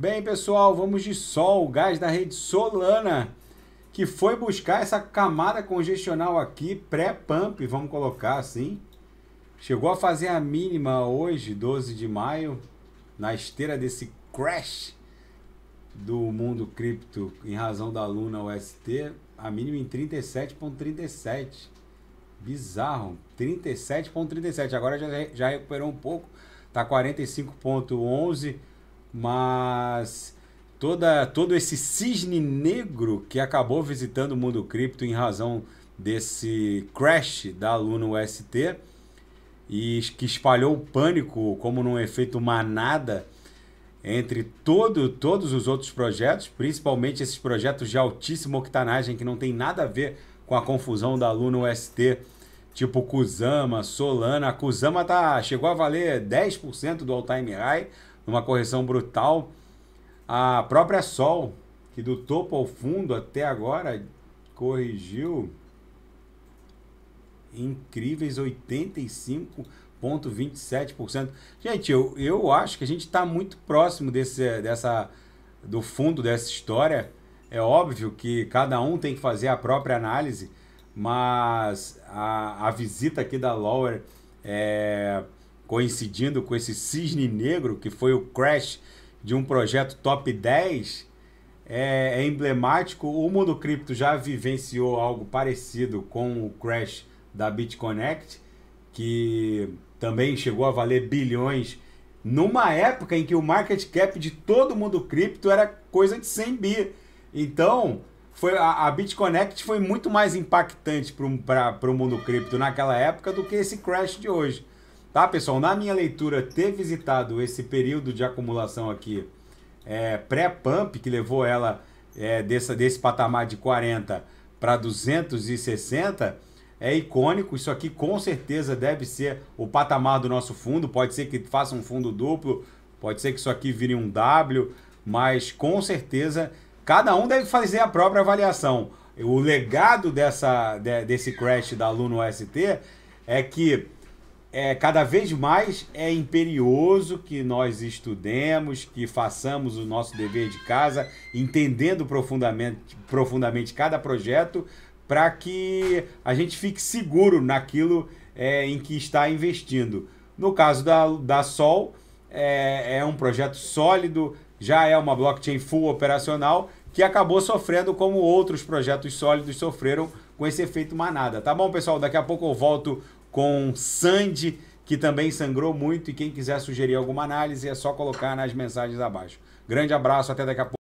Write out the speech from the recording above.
Bem, pessoal, vamos de sol, gás da rede Solana, que foi buscar essa camada congestional aqui, pré-pump, vamos colocar assim. Chegou a fazer a mínima hoje, 12 de maio, na esteira desse crash do mundo cripto em razão da Luna UST, a mínima em 37,37. .37. Bizarro, 37,37. .37. Agora já, já recuperou um pouco, tá 45,11 mas toda, todo esse cisne negro que acabou visitando o mundo cripto em razão desse crash da Luna UST e que espalhou o pânico como num efeito manada entre todo, todos os outros projetos, principalmente esses projetos de altíssima octanagem que não tem nada a ver com a confusão da Luna UST, tipo Kusama, Solana. A Kusama tá, chegou a valer 10% do all-time high, numa correção brutal. A própria Sol, que do topo ao fundo até agora corrigiu incríveis 85,27%. Gente, eu, eu acho que a gente está muito próximo desse, dessa, do fundo dessa história. É óbvio que cada um tem que fazer a própria análise, mas a, a visita aqui da Lower é, coincidindo com esse cisne negro, que foi o crash de um projeto top 10, é, é emblemático. O mundo cripto já vivenciou algo parecido com o crash da BitConnect, que também chegou a valer bilhões numa época em que o market cap de todo mundo cripto era coisa de 100 bi. Então, foi a, a BitConnect foi muito mais impactante para o mundo cripto naquela época do que esse crash de hoje. Tá, pessoal? Na minha leitura, ter visitado esse período de acumulação aqui é, pré-pump, que levou ela é, dessa, desse patamar de 40 para 260, é icônico. Isso aqui com certeza deve ser o patamar do nosso fundo. Pode ser que faça um fundo duplo, pode ser que isso aqui vire um W, mas com certeza cada um deve fazer a própria avaliação. O legado dessa, de, desse crash da Luna ST é que é, cada vez mais é imperioso que nós estudemos, que façamos o nosso dever de casa, entendendo profundamente, profundamente cada projeto, para que a gente fique seguro naquilo é, em que está investindo. No caso da, da Sol, é, é um projeto sólido, já é uma blockchain full operacional que acabou sofrendo como outros projetos sólidos sofreram com esse efeito manada. Tá bom, pessoal? Daqui a pouco eu volto com Sandy, que também sangrou muito. E quem quiser sugerir alguma análise é só colocar nas mensagens abaixo. Grande abraço, até daqui a pouco.